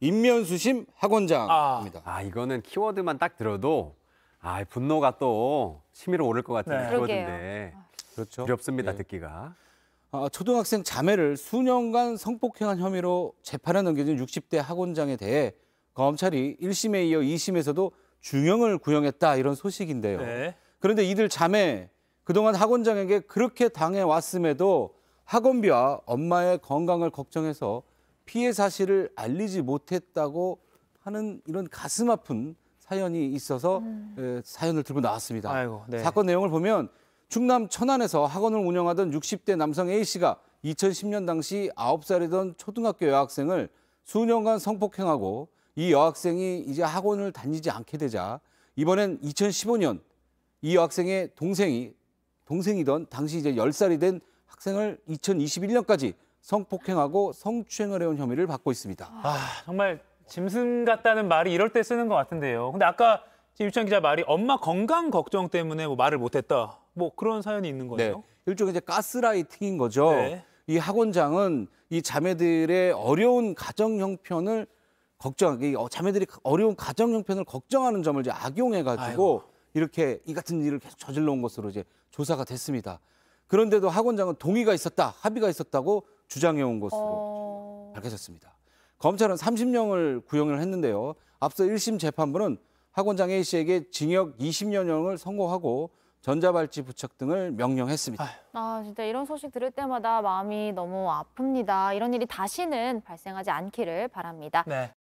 인면수심 학원장입니다. 아, 아 이거는 키워드만 딱 들어도 아 분노가 또 치밀어 오를 것 같은 네. 키워드인데 그렇죠. 두렵습니다 네. 듣기가. 아, 초등학생 자매를 수년간 성폭행한 혐의로 재판에 넘겨진 60대 학원장에 대해 검찰이 1심에 이어 2심에서도 중형을 구형했다 이런 소식인데요. 네. 그런데 이들 자매 그동안 학원장에게 그렇게 당해왔음에도 학원비와 엄마의 건강을 걱정해서 피해 사실을 알리지 못했다고 하는 이런 가슴 아픈 사연이 있어서 음. 예, 사연을 들고 나왔습니다. 아이고, 네. 사건 내용을 보면 충남 천안에서 학원을 운영하던 60대 남성 A 씨가 2010년 당시 9살이던 초등학교 여학생을 수년간 성폭행하고 이 여학생이 이제 학원을 다니지 않게 되자 이번엔 2015년 이 여학생의 동생이 동생이던 당시 이제 10살이 된 학생을 2021년까지 성폭행하고 성추행을 해온 혐의를 받고 있습니다. 아, 정말 짐승 같다는 말이 이럴 때 쓰는 것 같은데요. 근데 아까 유치 기자 말이 엄마 건강 걱정 때문에 뭐 말을 못했다. 뭐 그런 사연이 있는 거예요? 네, 일종의 이제 가스라이팅인 거죠. 네. 이 학원장은 이 자매들의 어려운 가정 형편을 걱정, 이 자매들이 어려운 가정 형편을 걱정하는 점을 이제 악용해 가지고 이렇게 이 같은 일을 계속 저질러 온 것으로 이제 조사가 됐습니다. 그런데도 학원장은 동의가 있었다, 합의가 있었다고 주장해온 것으로 어... 밝혀졌습니다. 검찰은 3 0명을 구형을 했는데요. 앞서 1심 재판부는 학원장 A 씨에게 징역 20년형을 선고하고 전자발찌 부착 등을 명령했습니다. 아, 진짜 이런 소식 들을 때마다 마음이 너무 아픕니다. 이런 일이 다시는 발생하지 않기를 바랍니다. 네.